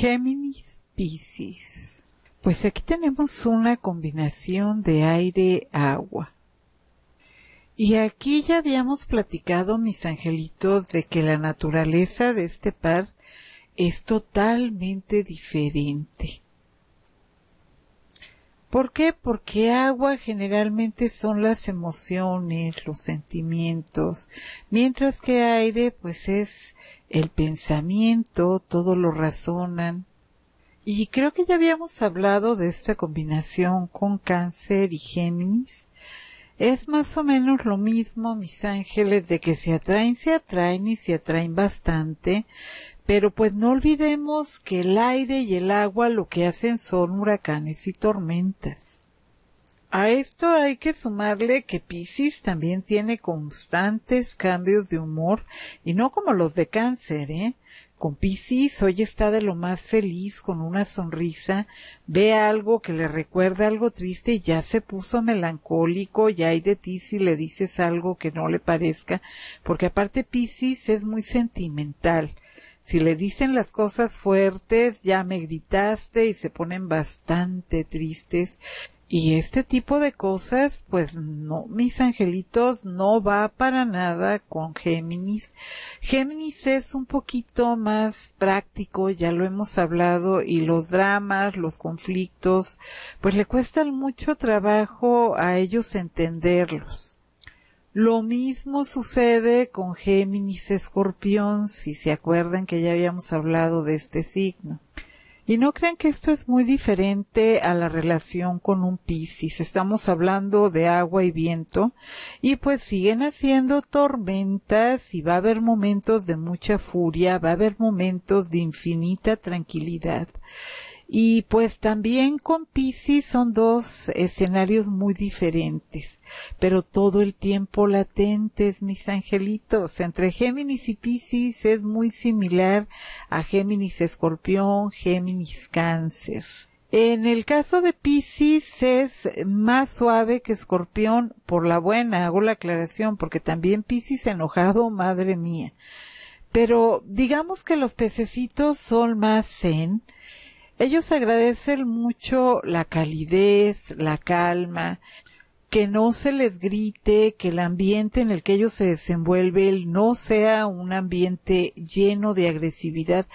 Géminis Pisces. Pues aquí tenemos una combinación de aire-agua. Y aquí ya habíamos platicado, mis angelitos, de que la naturaleza de este par es totalmente diferente. ¿Por qué? Porque agua generalmente son las emociones, los sentimientos, mientras que aire pues es el pensamiento, todo lo razonan. Y creo que ya habíamos hablado de esta combinación con cáncer y Géminis. Es más o menos lo mismo, mis ángeles, de que se atraen, se atraen y se atraen bastante, pero pues no olvidemos que el aire y el agua lo que hacen son huracanes y tormentas. A esto hay que sumarle que Piscis también tiene constantes cambios de humor y no como los de cáncer, ¿eh? Con Piscis hoy está de lo más feliz, con una sonrisa, ve algo que le recuerda algo triste y ya se puso melancólico, y hay de ti si le dices algo que no le parezca, porque aparte Piscis es muy sentimental. Si le dicen las cosas fuertes, ya me gritaste y se ponen bastante tristes. Y este tipo de cosas, pues no, mis angelitos, no va para nada con Géminis. Géminis es un poquito más práctico, ya lo hemos hablado, y los dramas, los conflictos, pues le cuesta mucho trabajo a ellos entenderlos. Lo mismo sucede con Géminis Escorpión, si se acuerdan que ya habíamos hablado de este signo. Y no crean que esto es muy diferente a la relación con un Piscis. Estamos hablando de agua y viento y pues siguen haciendo tormentas y va a haber momentos de mucha furia, va a haber momentos de infinita tranquilidad. Y pues también con Pisces son dos escenarios muy diferentes, pero todo el tiempo latentes, mis angelitos. Entre Géminis y Pisces es muy similar a Géminis Escorpión, Géminis Cáncer. En el caso de Pisces es más suave que Escorpión por la buena, hago la aclaración, porque también Pisces enojado, madre mía. Pero digamos que los pececitos son más zen ellos agradecen mucho la calidez, la calma, que no se les grite, que el ambiente en el que ellos se desenvuelven no sea un ambiente lleno de agresividad.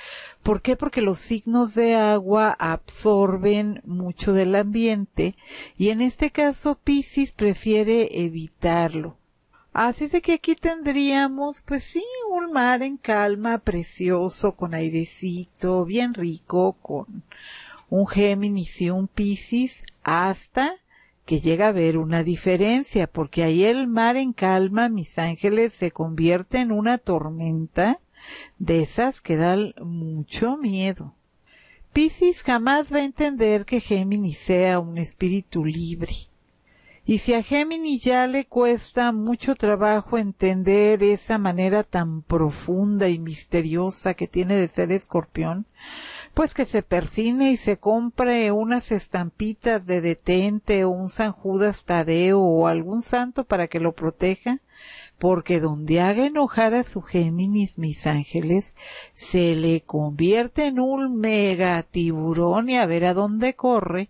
¿Por qué? Porque los signos de agua absorben mucho del ambiente y en este caso Pisces prefiere evitarlo. Así de que aquí tendríamos, pues sí, un mar en calma, precioso, con airecito, bien rico, con un Géminis y un Piscis, hasta que llega a haber una diferencia, porque ahí el mar en calma, mis ángeles, se convierte en una tormenta de esas que dan mucho miedo. Piscis jamás va a entender que Géminis sea un espíritu libre y si a Géminis ya le cuesta mucho trabajo entender esa manera tan profunda y misteriosa que tiene de ser escorpión, pues que se persine y se compre unas estampitas de detente o un San Judas Tadeo o algún santo para que lo proteja, porque donde haga enojar a su Géminis, mis ángeles, se le convierte en un mega tiburón y a ver a dónde corre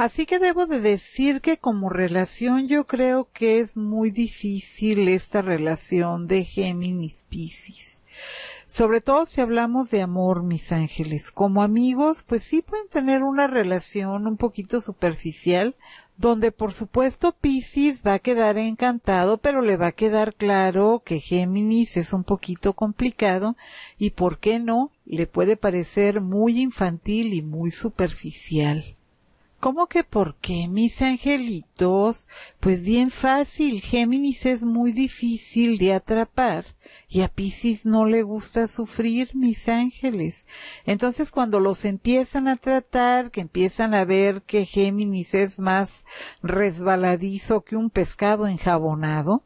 Así que debo de decir que como relación yo creo que es muy difícil esta relación de Géminis Piscis. Sobre todo si hablamos de amor, mis ángeles. Como amigos, pues sí pueden tener una relación un poquito superficial, donde por supuesto Piscis va a quedar encantado, pero le va a quedar claro que Géminis es un poquito complicado y por qué no, le puede parecer muy infantil y muy superficial. ¿Cómo que por qué, mis angelitos? Pues bien fácil, Géminis es muy difícil de atrapar y a Piscis no le gusta sufrir, mis ángeles. Entonces cuando los empiezan a tratar, que empiezan a ver que Géminis es más resbaladizo que un pescado enjabonado,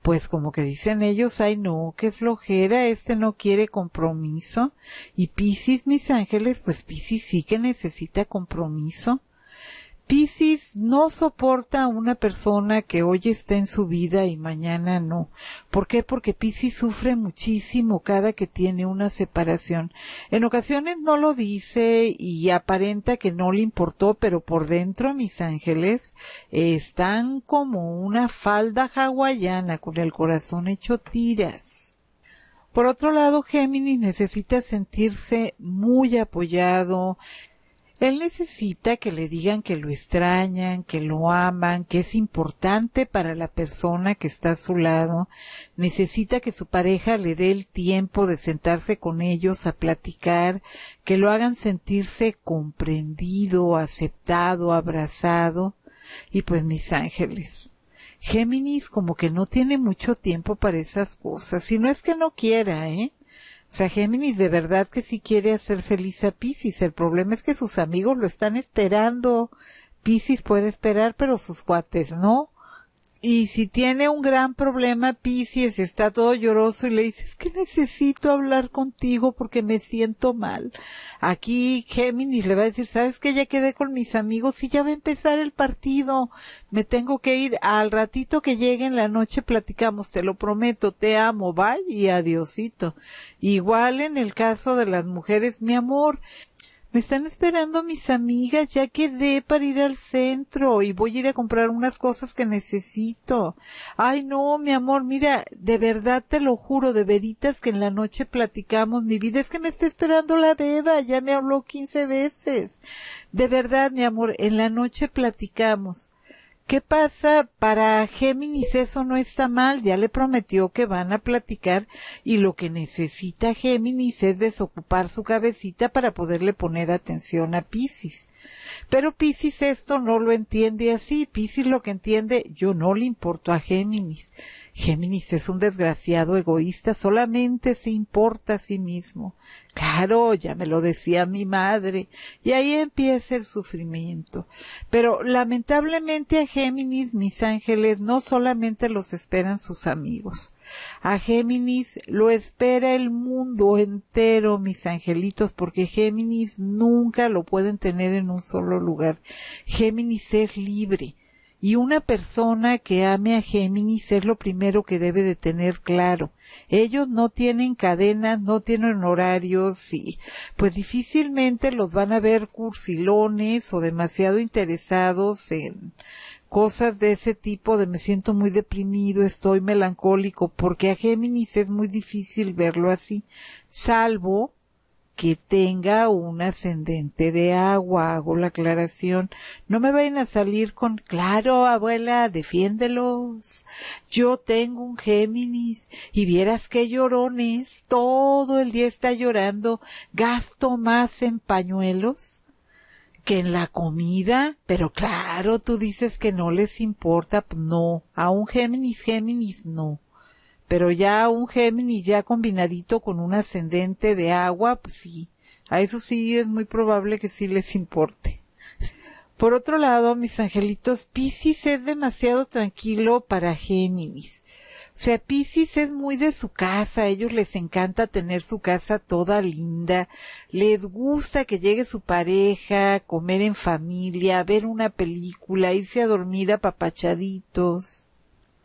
pues como que dicen ellos, ay no, qué flojera, este no quiere compromiso. Y Piscis, mis ángeles, pues Piscis sí que necesita compromiso. Piscis no soporta a una persona que hoy está en su vida y mañana no. ¿Por qué? Porque Piscis sufre muchísimo cada que tiene una separación. En ocasiones no lo dice y aparenta que no le importó, pero por dentro, mis ángeles, están como una falda hawaiana con el corazón hecho tiras. Por otro lado, Géminis necesita sentirse muy apoyado, él necesita que le digan que lo extrañan, que lo aman, que es importante para la persona que está a su lado. Necesita que su pareja le dé el tiempo de sentarse con ellos a platicar, que lo hagan sentirse comprendido, aceptado, abrazado. Y pues mis ángeles, Géminis como que no tiene mucho tiempo para esas cosas, y no es que no quiera, ¿eh? O sea, Géminis de verdad que sí quiere hacer feliz a Pisces. El problema es que sus amigos lo están esperando. Pisces puede esperar, pero sus cuates no y si tiene un gran problema Pisces, está todo lloroso y le dices que necesito hablar contigo porque me siento mal. Aquí Géminis le va a decir, sabes que ya quedé con mis amigos y ya va a empezar el partido. Me tengo que ir. Al ratito que llegue en la noche platicamos, te lo prometo, te amo, bye y adiosito. Igual en el caso de las mujeres, mi amor, me están esperando mis amigas, ya quedé para ir al centro y voy a ir a comprar unas cosas que necesito. Ay, no, mi amor, mira, de verdad te lo juro, de veritas que en la noche platicamos mi vida. Es que me está esperando la beba, ya me habló quince veces. De verdad, mi amor, en la noche platicamos. ¿Qué pasa? Para Géminis eso no está mal, ya le prometió que van a platicar y lo que necesita Géminis es desocupar su cabecita para poderle poner atención a Pisces. Pero Piscis esto no lo entiende así. Piscis lo que entiende, yo no le importo a Géminis. Géminis es un desgraciado egoísta, solamente se importa a sí mismo. Claro, ya me lo decía mi madre. Y ahí empieza el sufrimiento. Pero lamentablemente a Géminis, mis ángeles, no solamente los esperan sus amigos. A Géminis lo espera el mundo entero, mis angelitos, porque Géminis nunca lo pueden tener en un solo lugar. Géminis es libre. Y una persona que ame a Géminis es lo primero que debe de tener claro. Ellos no tienen cadenas, no tienen horarios y pues difícilmente los van a ver cursilones o demasiado interesados en cosas de ese tipo de me siento muy deprimido, estoy melancólico, porque a Géminis es muy difícil verlo así, salvo que tenga un ascendente de agua, hago la aclaración. No me vayan a salir con, claro, abuela, defiéndelos. Yo tengo un Géminis y vieras qué llorones, todo el día está llorando, gasto más en pañuelos que en la comida, pero claro, tú dices que no les importa, no, a un Géminis, Géminis no. Pero ya un Géminis ya combinadito con un ascendente de agua, pues sí, a eso sí es muy probable que sí les importe. Por otro lado, mis angelitos, Piscis es demasiado tranquilo para Géminis sea, Pisces es muy de su casa, a ellos les encanta tener su casa toda linda, les gusta que llegue su pareja, comer en familia, ver una película, irse a dormir apapachaditos.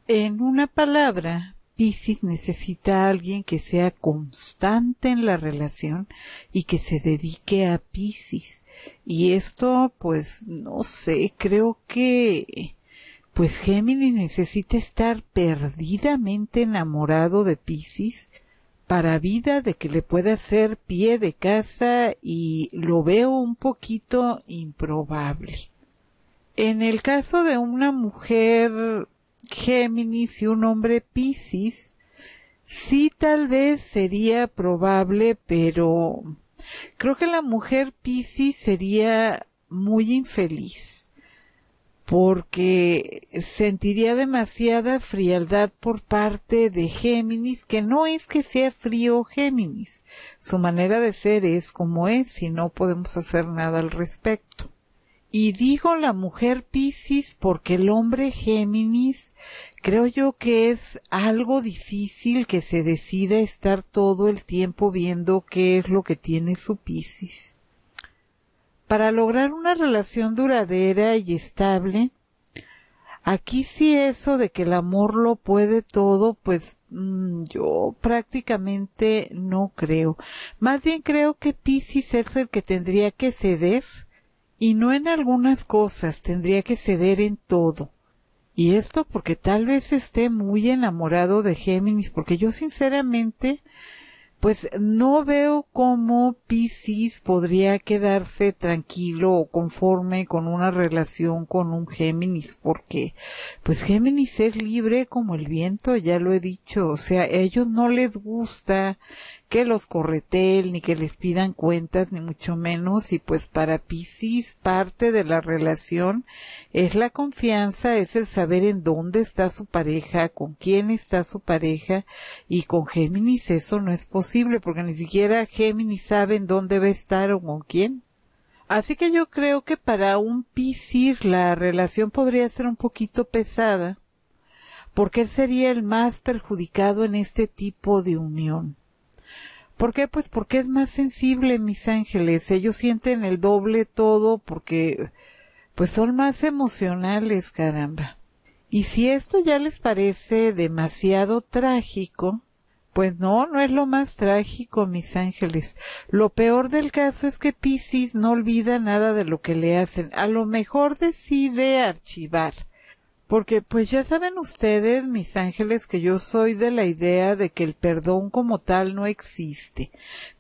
En una palabra, Pisces necesita a alguien que sea constante en la relación y que se dedique a Pisces. Y esto, pues, no sé, creo que pues Géminis necesita estar perdidamente enamorado de Pisces para vida de que le pueda ser pie de casa y lo veo un poquito improbable. En el caso de una mujer Géminis y un hombre Piscis, sí tal vez sería probable, pero creo que la mujer Piscis sería muy infeliz porque sentiría demasiada frialdad por parte de Géminis, que no es que sea frío Géminis, su manera de ser es como es y no podemos hacer nada al respecto. Y digo la mujer Piscis porque el hombre Géminis creo yo que es algo difícil que se decida estar todo el tiempo viendo qué es lo que tiene su Piscis para lograr una relación duradera y estable, aquí sí eso de que el amor lo puede todo, pues mm, yo prácticamente no creo. Más bien creo que Pisces es el que tendría que ceder, y no en algunas cosas, tendría que ceder en todo. Y esto porque tal vez esté muy enamorado de Géminis, porque yo sinceramente pues no veo cómo Pisces podría quedarse tranquilo o conforme con una relación con un Géminis, porque pues Géminis es libre como el viento, ya lo he dicho, o sea, a ellos no les gusta que los corretel ni que les pidan cuentas ni mucho menos y pues para Pisces parte de la relación es la confianza, es el saber en dónde está su pareja, con quién está su pareja y con Géminis eso no es posible porque ni siquiera Géminis sabe en dónde va a estar o con quién. Así que yo creo que para un Pisir la relación podría ser un poquito pesada, porque él sería el más perjudicado en este tipo de unión. ¿Por qué? Pues porque es más sensible, mis ángeles. Ellos sienten el doble todo porque pues son más emocionales, caramba. Y si esto ya les parece demasiado trágico, pues no, no es lo más trágico, mis ángeles. Lo peor del caso es que Pisces no olvida nada de lo que le hacen. A lo mejor decide archivar. Porque pues ya saben ustedes, mis ángeles, que yo soy de la idea de que el perdón como tal no existe.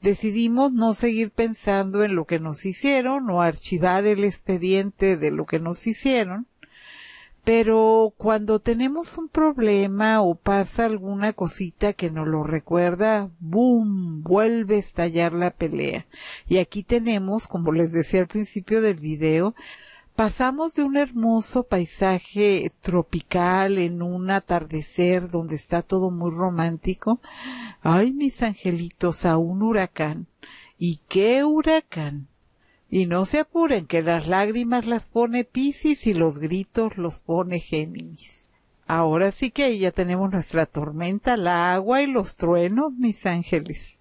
Decidimos no seguir pensando en lo que nos hicieron o archivar el expediente de lo que nos hicieron pero cuando tenemos un problema o pasa alguna cosita que no lo recuerda, ¡boom! vuelve a estallar la pelea. Y aquí tenemos, como les decía al principio del video, pasamos de un hermoso paisaje tropical en un atardecer donde está todo muy romántico, ay mis angelitos, a un huracán. ¿Y qué huracán? Y no se apuren, que las lágrimas las pone Piscis y los gritos los pone Géminis. Ahora sí que ya tenemos nuestra tormenta, la agua y los truenos, mis ángeles.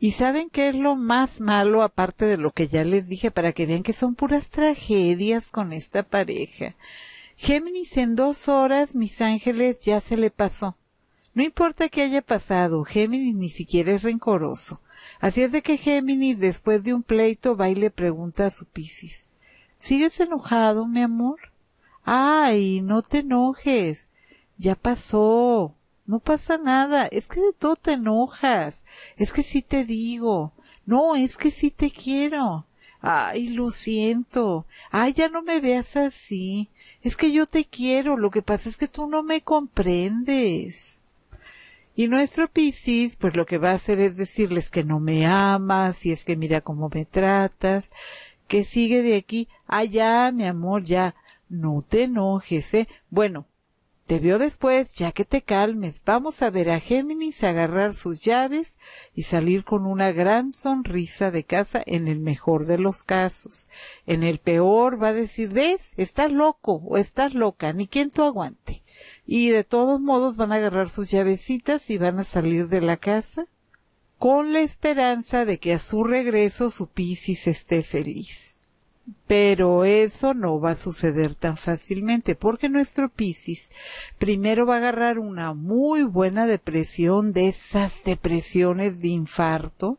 ¿Y saben qué es lo más malo aparte de lo que ya les dije para que vean que son puras tragedias con esta pareja? Géminis en dos horas, mis ángeles, ya se le pasó. No importa que haya pasado, Géminis ni siquiera es rencoroso. Así es de que Géminis, después de un pleito, va y le pregunta a su Piscis. ¿Sigues enojado, mi amor? Ay, no te enojes. Ya pasó. No pasa nada. Es que de todo te enojas. Es que sí te digo. No, es que sí te quiero. Ay, lo siento. Ay, ya no me veas así. Es que yo te quiero. Lo que pasa es que tú no me comprendes. Y nuestro Piscis, pues lo que va a hacer es decirles que no me amas, y es que mira cómo me tratas, que sigue de aquí, allá, ah, mi amor, ya, no te enojes, ¿eh? Bueno, te vio después, ya que te calmes. Vamos a ver a Géminis agarrar sus llaves y salir con una gran sonrisa de casa en el mejor de los casos. En el peor va a decir, ves, estás loco o estás loca, ni quien tú aguante. Y de todos modos van a agarrar sus llavecitas y van a salir de la casa con la esperanza de que a su regreso su Piscis esté feliz pero eso no va a suceder tan fácilmente porque nuestro Piscis primero va a agarrar una muy buena depresión de esas depresiones de infarto,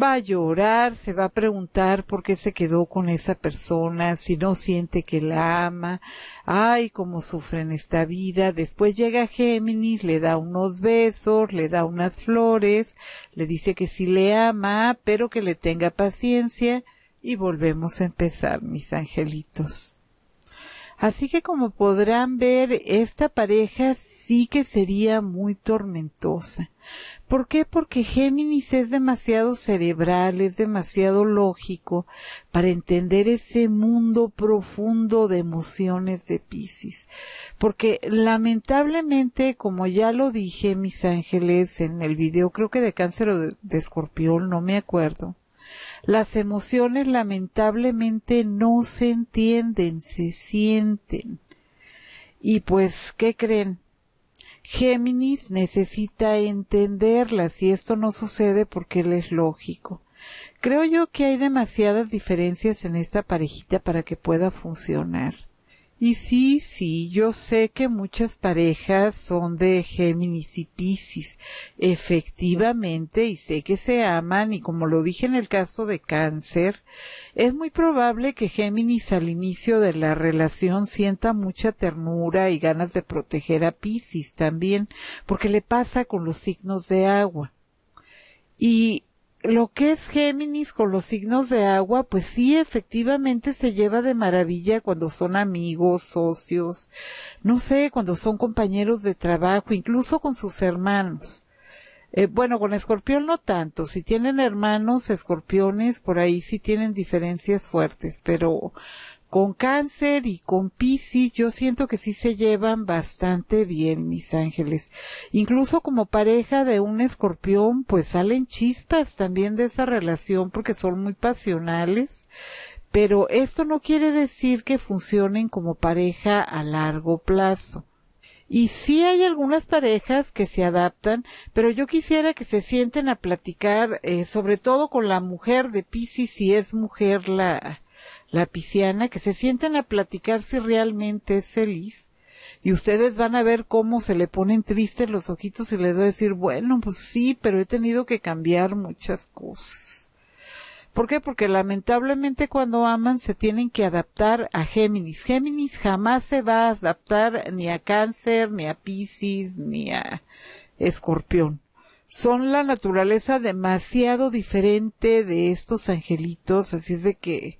va a llorar, se va a preguntar por qué se quedó con esa persona, si no siente que la ama, ay, cómo sufre en esta vida. Después llega Géminis, le da unos besos, le da unas flores, le dice que sí le ama, pero que le tenga paciencia y volvemos a empezar, mis angelitos. Así que como podrán ver, esta pareja sí que sería muy tormentosa. ¿Por qué? Porque Géminis es demasiado cerebral, es demasiado lógico para entender ese mundo profundo de emociones de Pisces. Porque lamentablemente, como ya lo dije, mis ángeles, en el video creo que de cáncer o de, de escorpión, no me acuerdo las emociones lamentablemente no se entienden, se sienten. Y pues, ¿qué creen? Géminis necesita entenderlas y esto no sucede porque él es lógico. Creo yo que hay demasiadas diferencias en esta parejita para que pueda funcionar. Y sí, sí, yo sé que muchas parejas son de Géminis y Piscis, efectivamente, y sé que se aman, y como lo dije en el caso de cáncer, es muy probable que Géminis al inicio de la relación sienta mucha ternura y ganas de proteger a Piscis también, porque le pasa con los signos de agua. Y lo que es Géminis con los signos de agua, pues sí, efectivamente se lleva de maravilla cuando son amigos, socios, no sé, cuando son compañeros de trabajo, incluso con sus hermanos. Eh, bueno, con escorpión no tanto. Si tienen hermanos escorpiones, por ahí sí tienen diferencias fuertes, pero con cáncer y con piscis, yo siento que sí se llevan bastante bien, mis ángeles. Incluso como pareja de un escorpión, pues salen chispas también de esa relación porque son muy pasionales. Pero esto no quiere decir que funcionen como pareja a largo plazo. Y sí hay algunas parejas que se adaptan, pero yo quisiera que se sienten a platicar, eh, sobre todo con la mujer de Pisces, si es mujer la, la pisciana, que se sienten a platicar si realmente es feliz. Y ustedes van a ver cómo se le ponen tristes los ojitos y les va a decir, bueno, pues sí, pero he tenido que cambiar muchas cosas. ¿Por qué? Porque lamentablemente cuando aman se tienen que adaptar a Géminis. Géminis jamás se va a adaptar ni a Cáncer, ni a Piscis, ni a Escorpión. Son la naturaleza demasiado diferente de estos angelitos, así es de que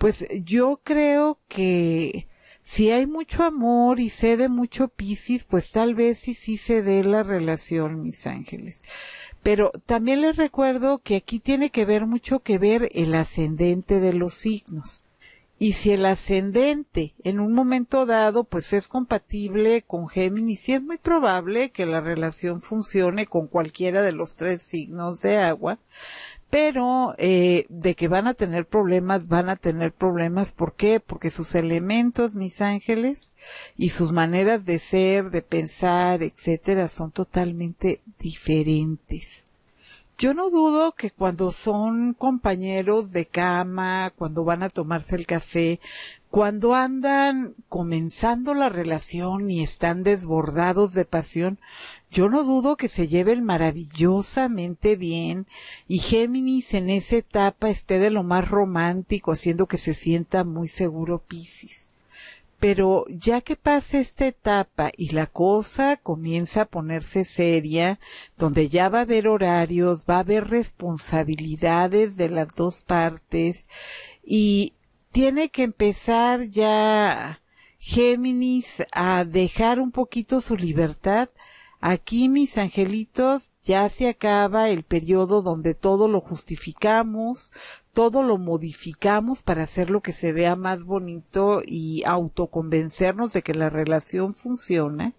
pues yo creo que si hay mucho amor y cede mucho Piscis, pues tal vez sí, sí se dé la relación, mis ángeles. Pero también les recuerdo que aquí tiene que ver mucho que ver el ascendente de los signos. Y si el ascendente en un momento dado pues es compatible con Géminis, sí es muy probable que la relación funcione con cualquiera de los tres signos de agua pero eh, de que van a tener problemas, van a tener problemas. ¿Por qué? Porque sus elementos, mis ángeles, y sus maneras de ser, de pensar, etcétera, son totalmente diferentes. Yo no dudo que cuando son compañeros de cama, cuando van a tomarse el café, cuando andan comenzando la relación y están desbordados de pasión, yo no dudo que se lleven maravillosamente bien y Géminis en esa etapa esté de lo más romántico, haciendo que se sienta muy seguro Piscis pero ya que pasa esta etapa y la cosa comienza a ponerse seria, donde ya va a haber horarios, va a haber responsabilidades de las dos partes y tiene que empezar ya Géminis a dejar un poquito su libertad Aquí, mis angelitos, ya se acaba el periodo donde todo lo justificamos, todo lo modificamos para hacer lo que se vea más bonito y autoconvencernos de que la relación funciona.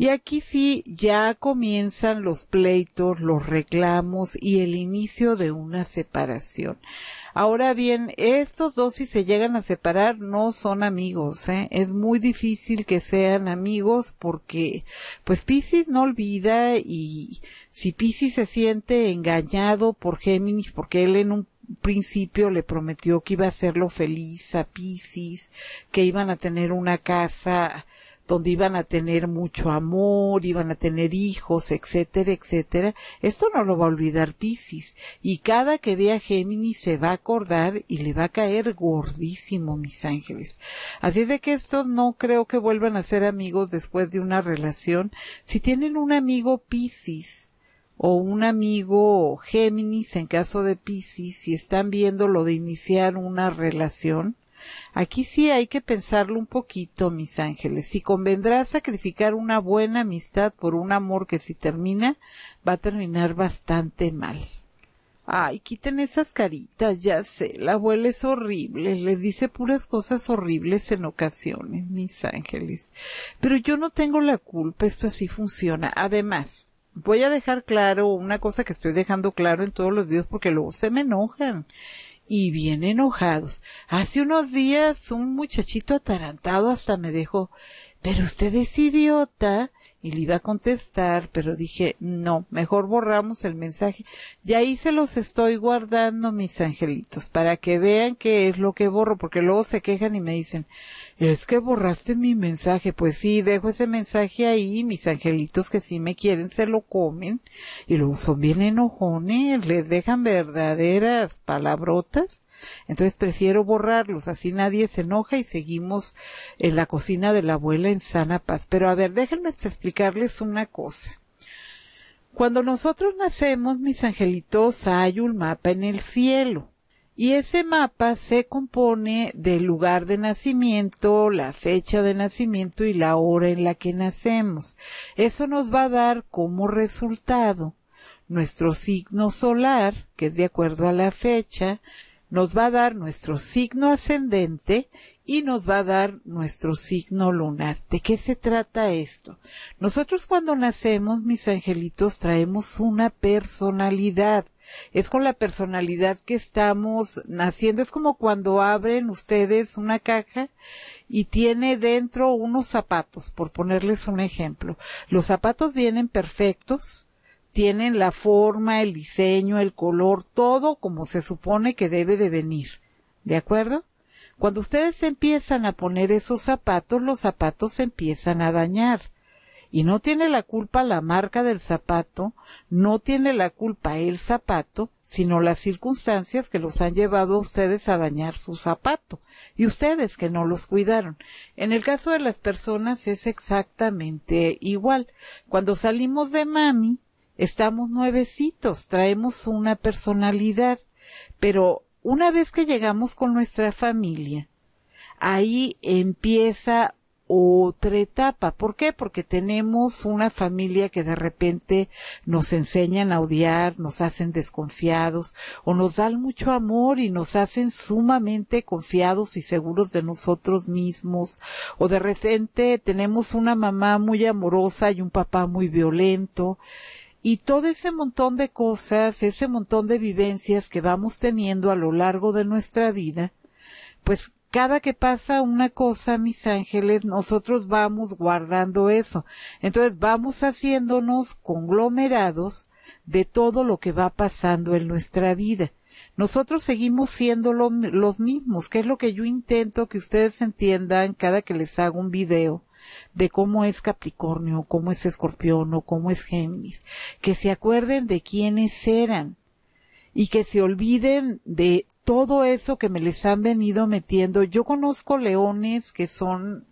Y aquí sí ya comienzan los pleitos, los reclamos y el inicio de una separación. Ahora bien, estos dos si se llegan a separar no son amigos, ¿eh? es muy difícil que sean amigos porque pues Piscis no olvida y si Piscis se siente engañado por Géminis porque él en un principio le prometió que iba a hacerlo feliz a Piscis, que iban a tener una casa donde iban a tener mucho amor, iban a tener hijos, etcétera, etcétera. Esto no lo va a olvidar Piscis. Y cada que vea Géminis se va a acordar y le va a caer gordísimo, mis ángeles. Así es de que estos no creo que vuelvan a ser amigos después de una relación. Si tienen un amigo Piscis, o un amigo Géminis en caso de Pisces, si están viendo lo de iniciar una relación, Aquí sí hay que pensarlo un poquito, mis ángeles. Si convendrá sacrificar una buena amistad por un amor que si termina, va a terminar bastante mal. Ay, quiten esas caritas, ya sé, la abuela es horrible, les dice puras cosas horribles en ocasiones, mis ángeles. Pero yo no tengo la culpa, esto así funciona. Además, voy a dejar claro una cosa que estoy dejando claro en todos los videos porque luego se me enojan y bien enojados. Hace unos días un muchachito atarantado hasta me dejó, pero usted es idiota y le iba a contestar, pero dije, no, mejor borramos el mensaje. Y ahí se los estoy guardando, mis angelitos, para que vean qué es lo que borro, porque luego se quejan y me dicen, es que borraste mi mensaje. Pues sí, dejo ese mensaje ahí, mis angelitos que si me quieren se lo comen, y luego son bien enojones, les dejan verdaderas palabrotas entonces prefiero borrarlos, así nadie se enoja y seguimos en la cocina de la abuela en sana paz. Pero a ver, déjenme explicarles una cosa. Cuando nosotros nacemos, mis angelitos, hay un mapa en el cielo. Y ese mapa se compone del lugar de nacimiento, la fecha de nacimiento y la hora en la que nacemos. Eso nos va a dar como resultado nuestro signo solar, que es de acuerdo a la fecha, nos va a dar nuestro signo ascendente y nos va a dar nuestro signo lunar. ¿De qué se trata esto? Nosotros cuando nacemos, mis angelitos, traemos una personalidad. Es con la personalidad que estamos naciendo. Es como cuando abren ustedes una caja y tiene dentro unos zapatos, por ponerles un ejemplo. Los zapatos vienen perfectos, tienen la forma, el diseño, el color, todo como se supone que debe de venir. ¿De acuerdo? Cuando ustedes empiezan a poner esos zapatos, los zapatos empiezan a dañar. Y no tiene la culpa la marca del zapato, no tiene la culpa el zapato, sino las circunstancias que los han llevado a ustedes a dañar su zapato. Y ustedes que no los cuidaron. En el caso de las personas es exactamente igual. Cuando salimos de mami, estamos nuevecitos, traemos una personalidad, pero una vez que llegamos con nuestra familia, ahí empieza otra etapa. ¿Por qué? Porque tenemos una familia que de repente nos enseñan a odiar, nos hacen desconfiados o nos dan mucho amor y nos hacen sumamente confiados y seguros de nosotros mismos. O de repente tenemos una mamá muy amorosa y un papá muy violento y todo ese montón de cosas, ese montón de vivencias que vamos teniendo a lo largo de nuestra vida, pues cada que pasa una cosa, mis ángeles, nosotros vamos guardando eso. Entonces vamos haciéndonos conglomerados de todo lo que va pasando en nuestra vida. Nosotros seguimos siendo los mismos, que es lo que yo intento que ustedes entiendan cada que les hago un video de cómo es Capricornio, cómo es Escorpión o cómo es Géminis, que se acuerden de quiénes eran y que se olviden de todo eso que me les han venido metiendo. Yo conozco leones que son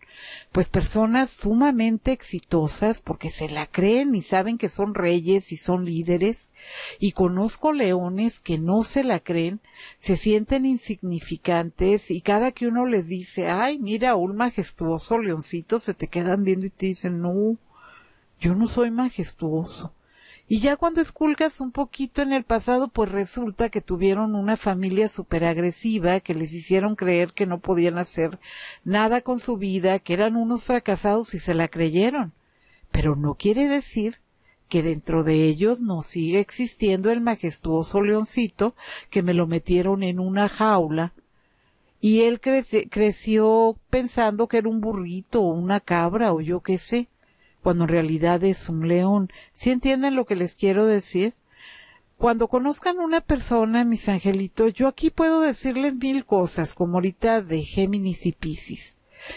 pues personas sumamente exitosas porque se la creen y saben que son reyes y son líderes. Y conozco leones que no se la creen, se sienten insignificantes y cada que uno les dice, ay, mira, un majestuoso leoncito, se te quedan viendo y te dicen, no, yo no soy majestuoso. Y ya cuando esculcas un poquito en el pasado, pues resulta que tuvieron una familia súper agresiva, que les hicieron creer que no podían hacer nada con su vida, que eran unos fracasados y se la creyeron. Pero no quiere decir que dentro de ellos no sigue existiendo el majestuoso leoncito que me lo metieron en una jaula y él creció pensando que era un burrito o una cabra o yo qué sé cuando en realidad es un león. ¿si entienden lo que les quiero decir? Cuando conozcan una persona, mis angelitos, yo aquí puedo decirles mil cosas, como ahorita de Géminis y Piscis.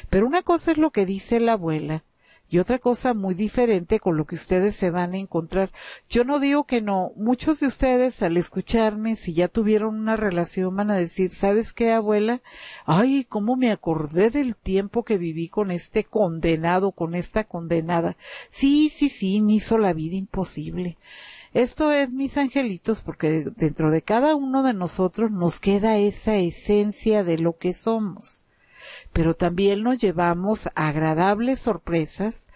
Pero una cosa es lo que dice la abuela y otra cosa muy diferente con lo que ustedes se van a encontrar. Yo no digo que no, muchos de ustedes al escucharme, si ya tuvieron una relación, van a decir, ¿sabes qué, abuela? Ay, cómo me acordé del tiempo que viví con este condenado, con esta condenada. Sí, sí, sí, me hizo la vida imposible. Esto es, mis angelitos, porque dentro de cada uno de nosotros nos queda esa esencia de lo que somos pero también nos llevamos agradables sorpresas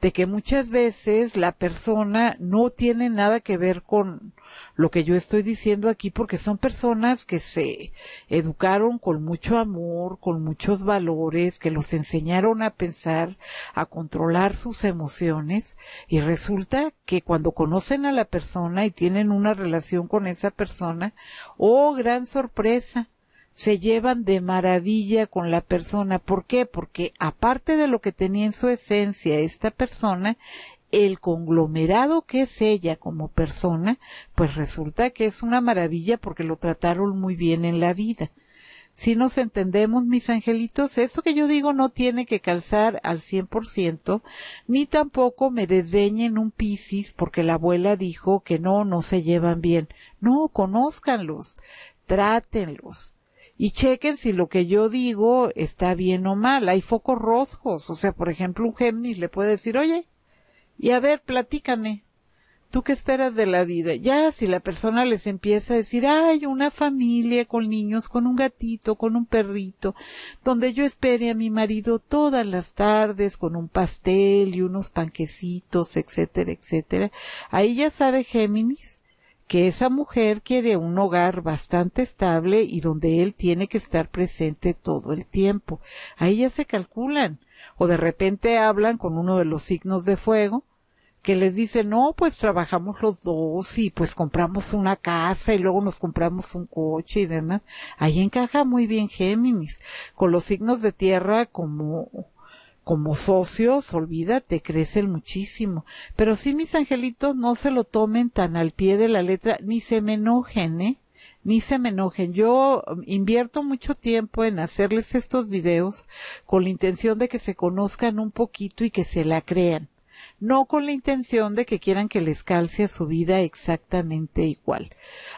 de que muchas veces la persona no tiene nada que ver con lo que yo estoy diciendo aquí porque son personas que se educaron con mucho amor, con muchos valores, que los enseñaron a pensar, a controlar sus emociones y resulta que cuando conocen a la persona y tienen una relación con esa persona, oh, gran sorpresa, se llevan de maravilla con la persona. ¿Por qué? Porque aparte de lo que tenía en su esencia esta persona, el conglomerado que es ella como persona, pues resulta que es una maravilla porque lo trataron muy bien en la vida. Si nos entendemos, mis angelitos, esto que yo digo no tiene que calzar al 100%, ni tampoco me desdeñen un piscis porque la abuela dijo que no, no se llevan bien. No, conózcanlos, trátenlos, y chequen si lo que yo digo está bien o mal. Hay focos rojos. O sea, por ejemplo, un Géminis le puede decir, oye, y a ver, platícame. ¿Tú qué esperas de la vida? Ya, si la persona les empieza a decir, hay una familia con niños, con un gatito, con un perrito, donde yo espere a mi marido todas las tardes con un pastel y unos panquecitos, etcétera, etcétera. Ahí ya sabe Géminis que esa mujer quiere un hogar bastante estable y donde él tiene que estar presente todo el tiempo. Ahí ya se calculan. O de repente hablan con uno de los signos de fuego que les dice, no, pues trabajamos los dos y pues compramos una casa y luego nos compramos un coche y demás. Ahí encaja muy bien Géminis. Con los signos de tierra como como socios, olvídate, crecen muchísimo. Pero sí, mis angelitos, no se lo tomen tan al pie de la letra, ni se me enojen, ¿eh? Ni se me enojen. Yo um, invierto mucho tiempo en hacerles estos videos con la intención de que se conozcan un poquito y que se la crean no con la intención de que quieran que les calce a su vida exactamente igual.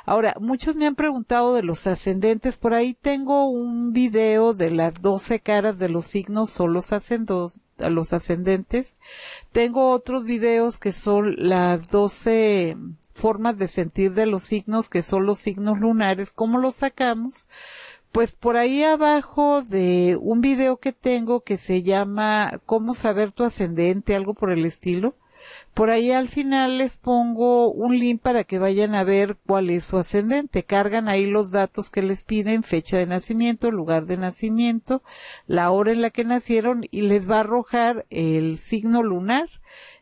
Ahora, muchos me han preguntado de los ascendentes, por ahí tengo un video de las 12 caras de los signos o los ascendos, a los ascendentes. Tengo otros videos que son las 12 formas de sentir de los signos, que son los signos lunares, cómo los sacamos pues por ahí abajo de un video que tengo que se llama ¿Cómo saber tu ascendente? algo por el estilo. Por ahí al final les pongo un link para que vayan a ver cuál es su ascendente. Cargan ahí los datos que les piden, fecha de nacimiento, lugar de nacimiento, la hora en la que nacieron y les va a arrojar el signo lunar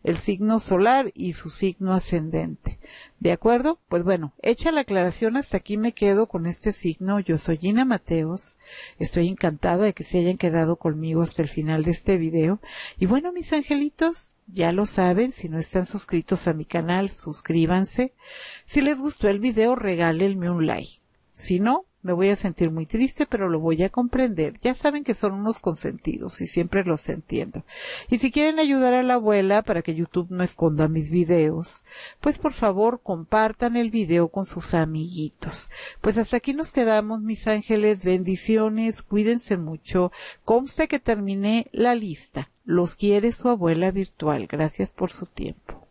el signo solar y su signo ascendente. ¿De acuerdo? Pues bueno, hecha la aclaración, hasta aquí me quedo con este signo. Yo soy Gina Mateos. Estoy encantada de que se hayan quedado conmigo hasta el final de este video. Y bueno, mis angelitos, ya lo saben, si no están suscritos a mi canal, suscríbanse. Si les gustó el video, regálenme un like. Si no, me voy a sentir muy triste, pero lo voy a comprender. Ya saben que son unos consentidos y siempre los entiendo. Y si quieren ayudar a la abuela para que YouTube no esconda mis videos, pues por favor compartan el video con sus amiguitos. Pues hasta aquí nos quedamos, mis ángeles. Bendiciones, cuídense mucho. Conste que terminé la lista. Los quiere su abuela virtual. Gracias por su tiempo.